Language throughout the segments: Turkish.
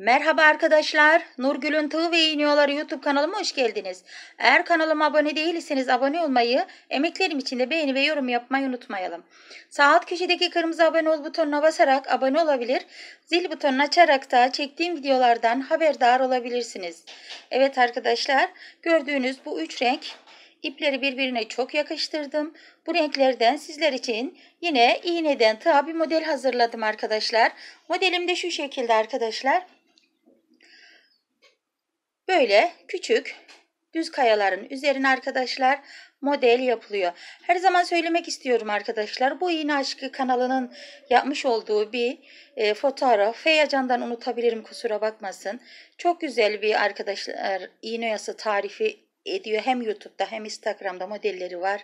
Merhaba arkadaşlar. Nurgül'ün Tığ ve İğniyorları YouTube kanalıma hoş geldiniz. Eğer kanalıma abone değilseniz abone olmayı, emeklerim için de beğeni ve yorum yapmayı unutmayalım. Sağ alt köşedeki kırmızı abone ol butonuna basarak abone olabilir, zil butonunu açarak da çektiğim videolardan haberdar olabilirsiniz. Evet arkadaşlar, gördüğünüz bu üç renk ipleri birbirine çok yakıştırdım. Bu renklerden sizler için yine iğneden tığa bir model hazırladım arkadaşlar. Modelim de şu şekilde arkadaşlar. Böyle küçük düz kayaların üzerine arkadaşlar model yapılıyor. Her zaman söylemek istiyorum arkadaşlar. Bu iğne aşkı kanalının yapmış olduğu bir e, fotoğraf. Feyacan'dan unutabilirim kusura bakmasın. Çok güzel bir arkadaşlar iğne yası tarifi ediyor. Hem YouTube'da hem Instagram'da modelleri var.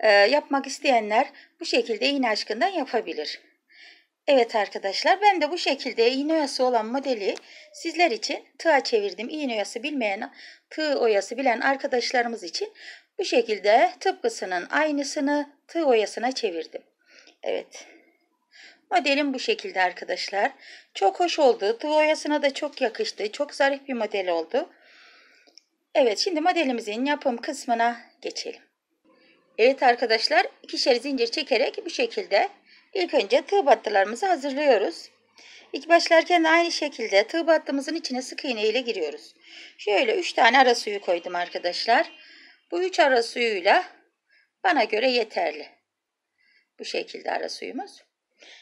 E, yapmak isteyenler bu şekilde iğne aşkından yapabilir. Evet arkadaşlar ben de bu şekilde iğne oyası olan modeli sizler için tığa çevirdim. İğne oyası bilmeyen, tığ oyası bilen arkadaşlarımız için bu şekilde tıpkısının aynısını tığ oyasına çevirdim. Evet. Modelim bu şekilde arkadaşlar. Çok hoş oldu. Tığ oyasına da çok yakıştı. Çok zarif bir model oldu. Evet şimdi modelimizin yapım kısmına geçelim. Evet arkadaşlar ikişer zincir çekerek bu şekilde İlk önce tığ battılarımızı hazırlıyoruz. İlk başlarken de aynı şekilde tığ battımızın içine sık iğne ile giriyoruz. Şöyle 3 tane ara suyu koydum arkadaşlar. Bu 3 ara suyuyla bana göre yeterli. Bu şekilde ara suyumuz.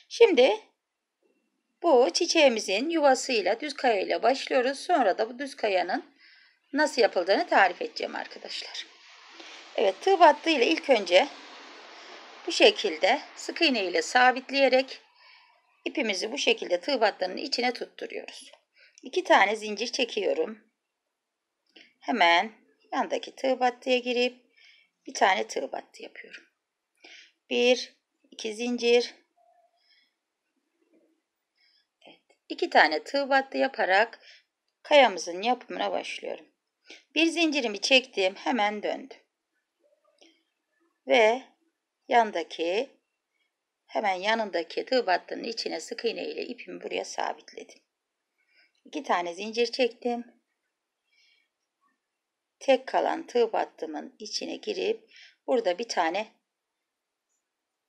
Şimdi bu çiçeğimizin yuvasıyla düz kaya ile başlıyoruz. Sonra da bu düz kayanın nasıl yapıldığını tarif edeceğim arkadaşlar. Evet tığ battı ile ilk önce bu şekilde sık iğne ile sabitleyerek ipimizi bu şekilde tığ battının içine tutturuyoruz. İki tane zincir çekiyorum. Hemen yandaki tığ battıya girip bir tane tığ battı yapıyorum. Bir, iki zincir. Evet, iki tane tığ battı yaparak kayamızın yapımına başlıyorum. Bir zincirimi çektim, hemen döndüm. Ve yandaki hemen yanındaki tığ içine sık iğne ile ipimi buraya sabitledim. İki tane zincir çektim. Tek kalan tığ içine girip burada bir tane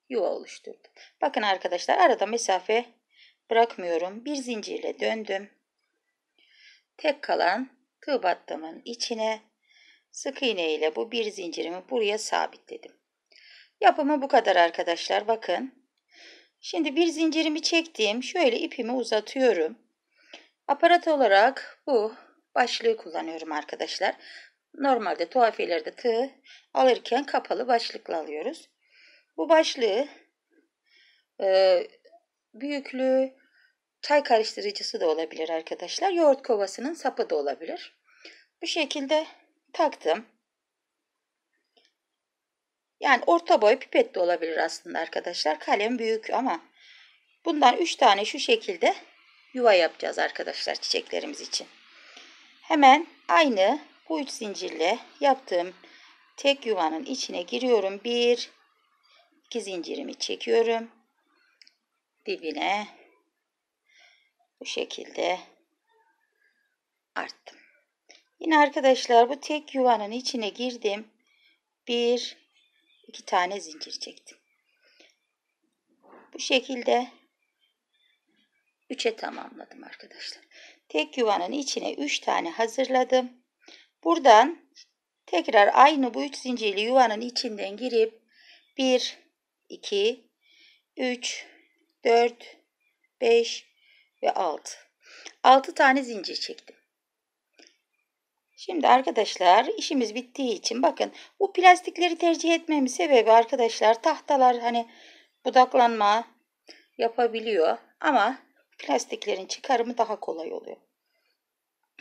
yuva oluşturdum. Bakın arkadaşlar arada mesafe bırakmıyorum. Bir zincirle döndüm. Tek kalan tığ içine sık iğne ile bu bir zincirimi buraya sabitledim. Yapımı bu kadar arkadaşlar bakın. Şimdi bir zincirimi çektiğim şöyle ipimi uzatıyorum. Aparat olarak bu başlığı kullanıyorum arkadaşlar. Normalde tuhafiyelerde tığ alırken kapalı başlıkla alıyoruz. Bu başlığı e, büyüklüğü çay karıştırıcısı da olabilir arkadaşlar. Yoğurt kovasının sapı da olabilir. Bu şekilde taktım. Yani orta boy pipet de olabilir aslında arkadaşlar. Kalem büyük ama bundan 3 tane şu şekilde yuva yapacağız arkadaşlar çiçeklerimiz için. Hemen aynı bu üç zincirle yaptığım tek yuvanın içine giriyorum. 1 2 zincirimi çekiyorum. Dibine bu şekilde arttım. Yine arkadaşlar bu tek yuvanın içine girdim. 1 iki tane zincir çektim. Bu şekilde üçe tamamladım arkadaşlar. Tek yuvanın içine üç tane hazırladım. Buradan tekrar aynı bu üç zincirli yuvanın içinden girip bir iki üç dört beş ve altı altı tane zincir çektim. Şimdi arkadaşlar işimiz bittiği için bakın bu plastikleri tercih etmemin sebebi arkadaşlar tahtalar hani budaklanma yapabiliyor ama plastiklerin çıkarımı daha kolay oluyor.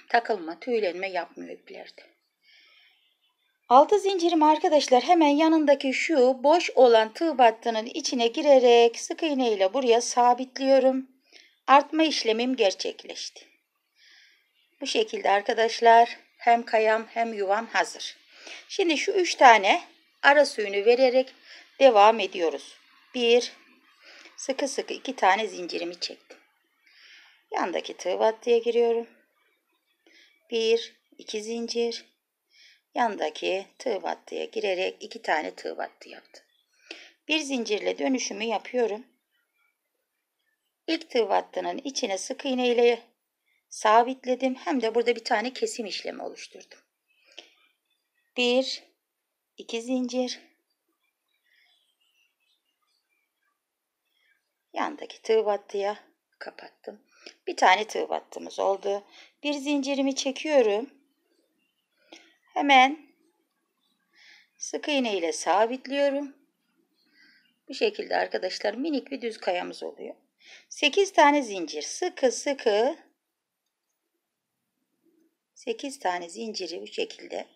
Takılma, tüylenme yapmıyor iplerde. Altı zincirim arkadaşlar hemen yanındaki şu boş olan tığ battının içine girerek sık iğne ile buraya sabitliyorum. Artma işlemim gerçekleşti. Bu şekilde arkadaşlar hem kayam hem yuvam hazır. Şimdi şu üç tane ara suyunu vererek devam ediyoruz. Bir, sıkı sıkı iki tane zincirimi çektim. Yandaki tığ battıya giriyorum. Bir, iki zincir. Yandaki tığ battıya girerek iki tane tığ battı yaptım. Bir zincirle dönüşümü yapıyorum. İlk tığ battının içine sık iğne ile sabitledim hem de burada bir tane kesim işlemi oluşturdum. 1 2 zincir yandaki tığ battıya kapattım. Bir tane tığ battımız oldu. Bir zincirimi çekiyorum. Hemen sık iğne ile sabitliyorum. Bu şekilde arkadaşlar minik bir düz kayamız oluyor. 8 tane zincir sıkı sıkı 8 tane zinciri bu şekilde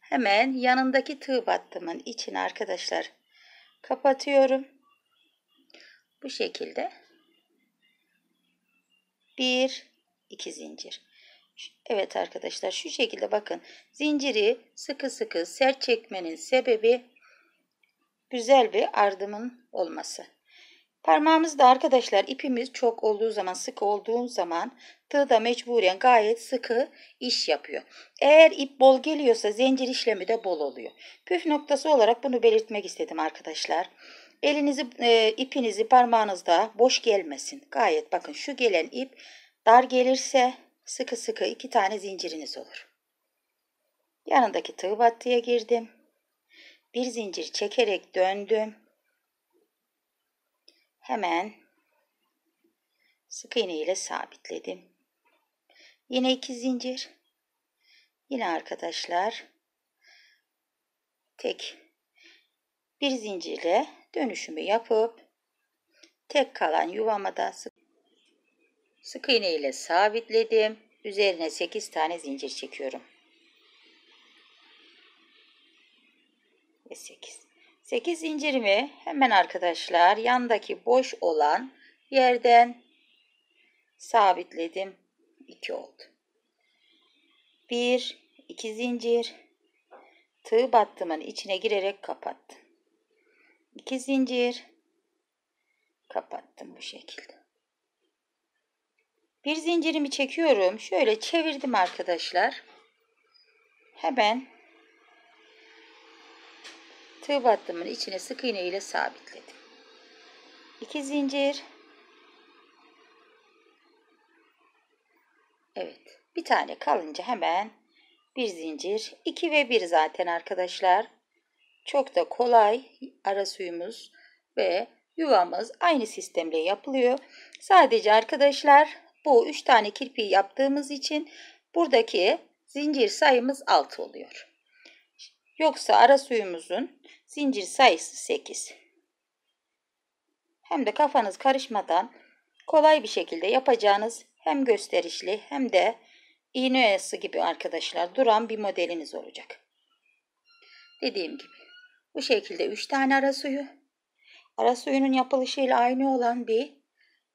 hemen yanındaki tığ battımın içine arkadaşlar kapatıyorum. Bu şekilde 1 2 zincir. Evet arkadaşlar şu şekilde bakın zinciri sıkı sıkı sert çekmenin sebebi güzel bir ardımın olması. Parmağımızda arkadaşlar ipimiz çok olduğu zaman sık olduğu zaman tığ da mecburen gayet sıkı iş yapıyor. Eğer ip bol geliyorsa zincir işlemi de bol oluyor. Püf noktası olarak bunu belirtmek istedim arkadaşlar. Elinizi e, ipinizi parmağınızda boş gelmesin. Gayet bakın şu gelen ip dar gelirse sıkı sıkı iki tane zinciriniz olur. Yanındaki tığ battıya girdim. Bir zincir çekerek döndüm hemen sık iğne ile sabitledim. Yine iki zincir. Yine arkadaşlar tek bir zincirle dönüşümü yapıp tek kalan yuvama da sık, sık iğne ile sabitledim. Üzerine 8 tane zincir çekiyorum. Ve 8. 8 zincirimi hemen arkadaşlar yandaki boş olan yerden sabitledim. 2 oldu. 1 2 zincir tığ battımın içine girerek kapattım. 2 zincir kapattım bu şekilde. Bir zincirimi çekiyorum. Şöyle çevirdim arkadaşlar. Hemen Tığ battımın içine sık iğne ile sabitledim. 2 zincir. Evet. Bir tane kalınca hemen bir zincir. 2 ve 1 zaten arkadaşlar. Çok da kolay ara suyumuz ve yuvamız aynı sistemle yapılıyor. Sadece arkadaşlar bu 3 tane kirpiği yaptığımız için buradaki zincir sayımız 6 oluyor. Yoksa ara suyumuzun zincir sayısı 8. Hem de kafanız karışmadan kolay bir şekilde yapacağınız hem gösterişli hem de iğne oyası gibi arkadaşlar duran bir modeliniz olacak. Dediğim gibi bu şekilde 3 tane ara suyu ara suyunun yapılışıyla aynı olan bir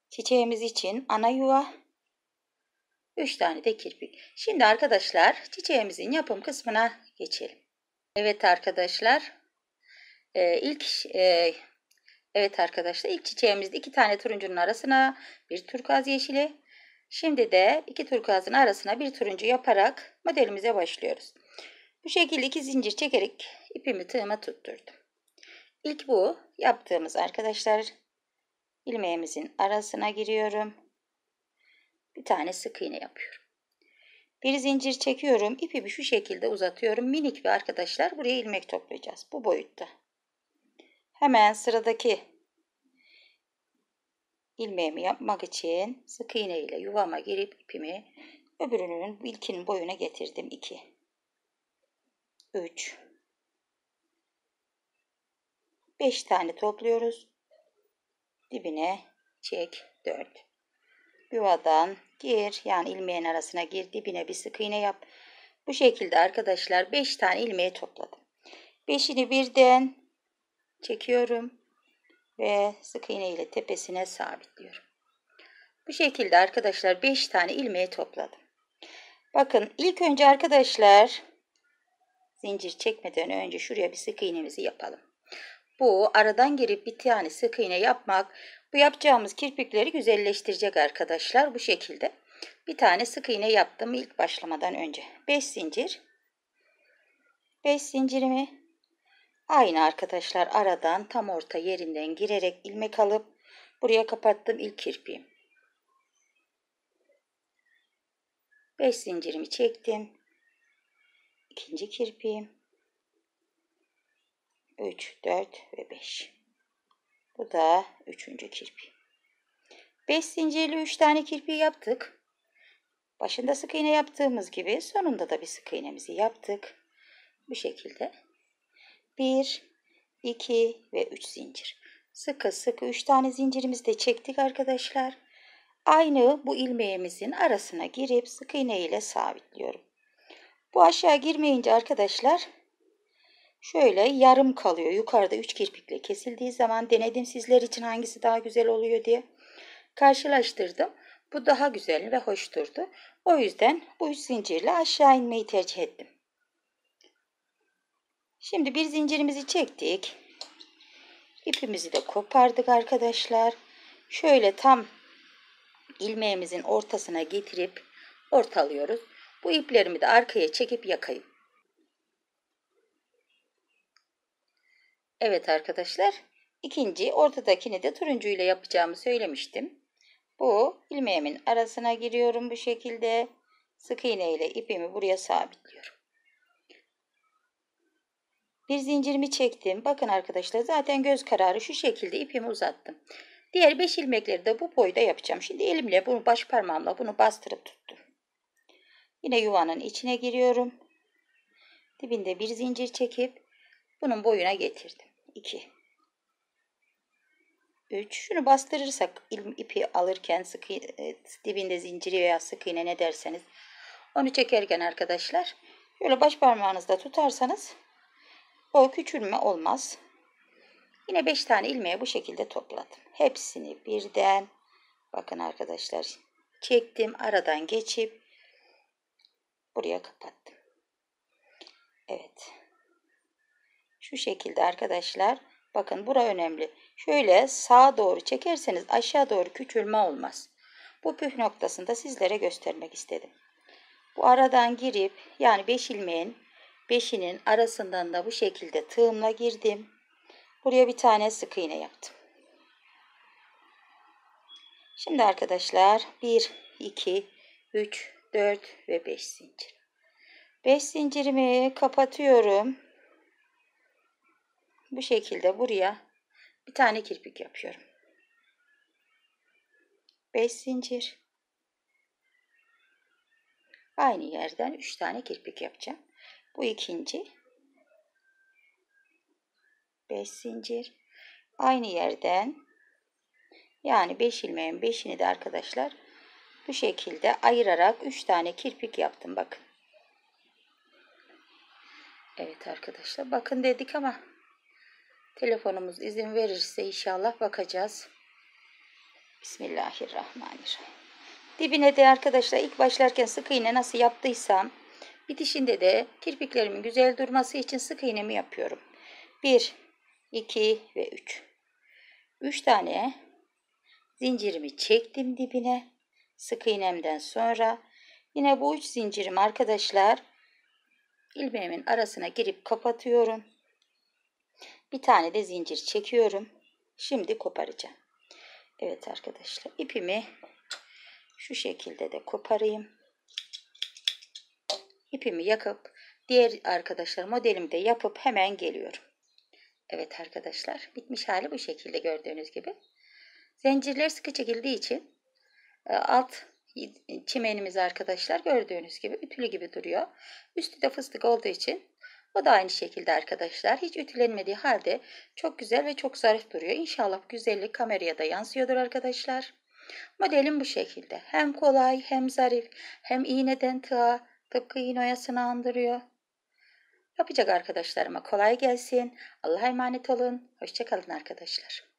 çiçeğimiz için ana yuva 3 tane de kirpik. Şimdi arkadaşlar çiçeğimizin yapım kısmına geçelim. Evet arkadaşlar. Ee, ilk e, evet arkadaşlar ilk çiçeğimizde iki tane turuncunun arasına bir turkuaz yeşili. Şimdi de iki turkuazın arasına bir turuncu yaparak modelimize başlıyoruz. Bu şekilde iki zincir çekerek ipimi tığıma tutturdum. İlk bu yaptığımız arkadaşlar ilmeğimizin arasına giriyorum. Bir tane sık iğne yapıyorum. Bir zincir çekiyorum. İpimi şu şekilde uzatıyorum. Minik bir arkadaşlar buraya ilmek toplayacağız. Bu boyutta. Hemen sıradaki ilmeğimi yapmak için sık iğne ile yuvama girip ipimi öbürünün ilkinin boyuna getirdim. 2 3 5 tane topluyoruz. Dibine çek 4 yuvadan gir yani ilmeğin arasına gir dibine bir sık iğne yap. Bu şekilde arkadaşlar 5 tane ilmeği topladım. 5'ini birden çekiyorum ve sık iğne ile tepesine sabitliyorum. Bu şekilde arkadaşlar 5 tane ilmeği topladım. Bakın ilk önce arkadaşlar zincir çekmeden önce şuraya bir sık iğnemizi yapalım. Bu aradan girip bir tane sık iğne yapmak bu yapacağımız kirpikleri güzelleştirecek arkadaşlar bu şekilde. Bir tane sık iğne yaptım ilk başlamadan önce. 5 zincir. 5 zincirimi aynı arkadaşlar aradan tam orta yerinden girerek ilmek alıp buraya kapattım ilk kirpiğim. 5 zincirimi çektim. İkinci kirpiğim. 3, 4 ve 5. Bu da üçüncü kirpi. Beş zincirli üç tane kirpi yaptık. Başında sık iğne yaptığımız gibi sonunda da bir sık iğnemizi yaptık. Bu şekilde Bir, iki ve üç zincir. Sıkı sıkı üç tane zincirimizi de çektik arkadaşlar. Aynı bu ilmeğimizin arasına girip sık iğne ile sabitliyorum. Bu aşağı girmeyince arkadaşlar Şöyle yarım kalıyor. Yukarıda 3 kirpikle kesildiği zaman denedim sizler için hangisi daha güzel oluyor diye. Karşılaştırdım. Bu daha güzel ve hoş durdu. O yüzden bu üç zincirle aşağı inmeyi tercih ettim. Şimdi bir zincirimizi çektik. İpimizi de kopardık arkadaşlar. Şöyle tam ilmeğimizin ortasına getirip ortalıyoruz. Bu iplerimi de arkaya çekip yakayım. Evet arkadaşlar ikinci ortadakini de turuncu ile yapacağımı söylemiştim. Bu ilmeğimin arasına giriyorum bu şekilde. Sık iğne ile ipimi buraya sabitliyorum. Bir zincirimi çektim. Bakın arkadaşlar zaten göz kararı şu şekilde ipimi uzattım. Diğer 5 ilmekleri de bu boyda yapacağım. Şimdi elimle bunu baş parmağımla bunu bastırıp tuttum. Yine yuvanın içine giriyorum. Dibinde bir zincir çekip bunun boyuna getirdim. 2 3 şunu bastırırsak ipi alırken sıkı e, dibinde zinciri veya sık iğne ne derseniz onu çekerken arkadaşlar böyle baş parmağınızda tutarsanız o küçülme olmaz. Yine 5 tane ilmeği bu şekilde topladım. Hepsini birden bakın arkadaşlar çektim aradan geçip buraya kapattım. Evet. Şu şekilde arkadaşlar. Bakın bura önemli. Şöyle sağa doğru çekerseniz aşağı doğru küçülme olmaz. Bu püf noktasını da sizlere göstermek istedim. Bu aradan girip yani 5 ilmeğin 5'inin arasından da bu şekilde tığımla girdim. Buraya bir tane sık iğne yaptım. Şimdi arkadaşlar 1, 2, 3, 4 ve 5 zincir. 5 zincirimi kapatıyorum bu şekilde buraya bir tane kirpik yapıyorum. 5 zincir. Aynı yerden 3 tane kirpik yapacağım. Bu ikinci. 5 zincir. Aynı yerden yani 5 ilmeğin 5'ini de arkadaşlar bu şekilde ayırarak 3 tane kirpik yaptım bakın. Evet arkadaşlar bakın dedik ama Telefonumuz izin verirse inşallah bakacağız. Bismillahirrahmanirrahim. Dibine de arkadaşlar ilk başlarken sık iğne nasıl yaptıysam bitişinde de kirpiklerimin güzel durması için sık iğnemi yapıyorum. 1, 2 ve 3. 3 tane zincirimi çektim dibine sık iğnemden sonra yine bu üç zincirim arkadaşlar ilmeğimin arasına girip kapatıyorum. Bir tane de zincir çekiyorum. Şimdi koparacağım. Evet arkadaşlar ipimi şu şekilde de koparayım. İpimi yakıp diğer arkadaşlar modelimde yapıp hemen geliyorum. Evet arkadaşlar bitmiş hali bu şekilde gördüğünüz gibi. Zincirler sıkı çekildiği için e, alt çimenimiz arkadaşlar gördüğünüz gibi ütülü gibi duruyor. Üstü de fıstık olduğu için o da aynı şekilde arkadaşlar. Hiç ütülenmediği halde çok güzel ve çok zarif duruyor. İnşallah güzellik kameraya da yansıyordur arkadaşlar. Modelim bu şekilde. Hem kolay hem zarif hem iğneden tığa tıpkı iğne oyasını andırıyor. Yapacak arkadaşlarıma kolay gelsin. Allah'a emanet olun. Hoşçakalın arkadaşlar.